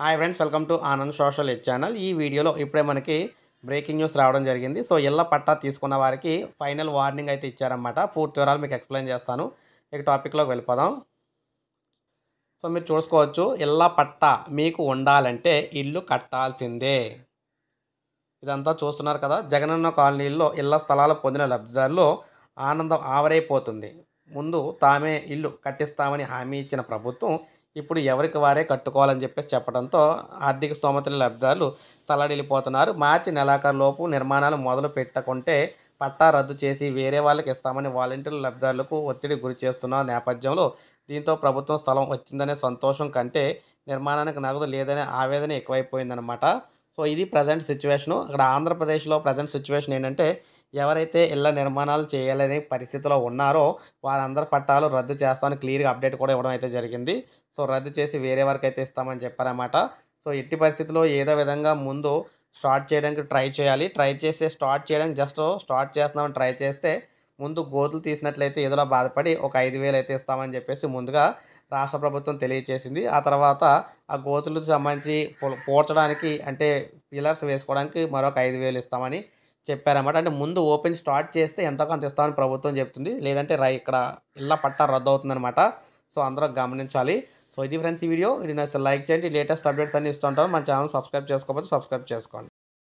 hi friends welcome to Anand social ఎడ్ channel ఈ వీడియోలో ఇప్పుడే మనకి బ్రేకింగ్ న్యూస్ రావడం జరిగింది సో ఇళ్ళ పట్టా తీసుకున్న వారికి ఫైనల్ వార్నింగ్ అయితే ఇచ్చారనమాట పూర్తి వివరాలు మీకు ఎక్స్ప్లెయిన్ చేస్తాను ఇక టాపిక్లోకి వెళ్ళిపోదాం సో మీరు చూసుకోవచ్చు ఇళ్ళ పట్టా మీకు ఉండాలంటే ఇల్లు కట్టాల్సిందే ఇదంతా చూస్తున్నారు కదా జగనన్న కాలనీల్లో ఇళ్ల స్థలాలు పొందిన లబ్ధిదారులు ఆనందం ఆవరైపోతుంది ముందు తామే ఇల్లు కట్టిస్తామని హామీ ఇచ్చిన ప్రభుత్వం ఇప్పుడు ఎవరికి వారే కట్టుకోవాలని చెప్పేసి చెప్పడంతో ఆర్థిక స్తోమతుల లబ్ధాలు తలడిల్లిపోతున్నారు మార్చి నెలాఖరులోపు నిర్మాణాలు మొదలు పెట్టకుంటే పట్టా రద్దు చేసి వేరే వాళ్ళకి ఇస్తామని వాలంటీర్ల లబ్ధాలకు ఒత్తిడి గురి చేస్తున్న నేపథ్యంలో దీంతో ప్రభుత్వం స్థలం వచ్చిందనే సంతోషం కంటే నిర్మాణానికి నగదు లేదనే ఆవేదన ఎక్కువైపోయిందనమాట సో ఇది ప్రజెంట్ సిచ్యువేషను అక్కడ ఆంధ్రప్రదేశ్లో ప్రజెంట్ సిచ్యువేషన్ ఏంటంటే ఎవరైతే ఇళ్ల నిర్మాణాలు చేయాలనే పరిస్థితిలో ఉన్నారో వారందరి పట్టాలు రద్దు చేస్తామని క్లియర్గా అప్డేట్ కూడా ఇవ్వడం అయితే జరిగింది సో రద్దు చేసి వేరే వరకు అయితే ఇస్తామని చెప్పారన్నమాట సో ఎట్టి పరిస్థితిలో ఏదో విధంగా ముందు స్టార్ట్ చేయడానికి ట్రై చేయాలి ట్రై చేస్తే స్టార్ట్ చేయడానికి జస్ట్ స్టార్ట్ చేస్తామని ట్రై చేస్తే ముందు గోతులు తీసినట్లయితే ఏదో బాధపడి ఒక ఐదు వేలు అయితే ఇస్తామని చెప్పేసి ముందుగా రాష్ట్ర ప్రభుత్వం తెలియచేసింది ఆ తర్వాత ఆ గోతులకు సంబంధించి పోడ్చడానికి అంటే పిల్లర్స్ వేసుకోవడానికి మరొక ఐదు వేలు ఇస్తామని చెప్పారన్నమాట అంటే ముందు ఓపెన్ స్టార్ట్ చేస్తే ఎంతో కొంత ఇస్తామని ప్రభుత్వం చెప్తుంది లేదంటే రై ఇక్కడ ఇళ్ళ పట్టా రద్దు అవుతుందన్నమాట సో అందరూ గమనించాలి సో ఇది ఫ్రెండ్స్ ఈ వీడియో ఇది నచ్చిన లైక్ చేయండి లేటెస్ట్ అప్డేట్స్ అన్ని ఇస్తుంటాను మన ఛానల్ సబ్స్క్రైబ్ చేసుకోకపోతే సబ్స్క్రైబ్ చేసుకోండి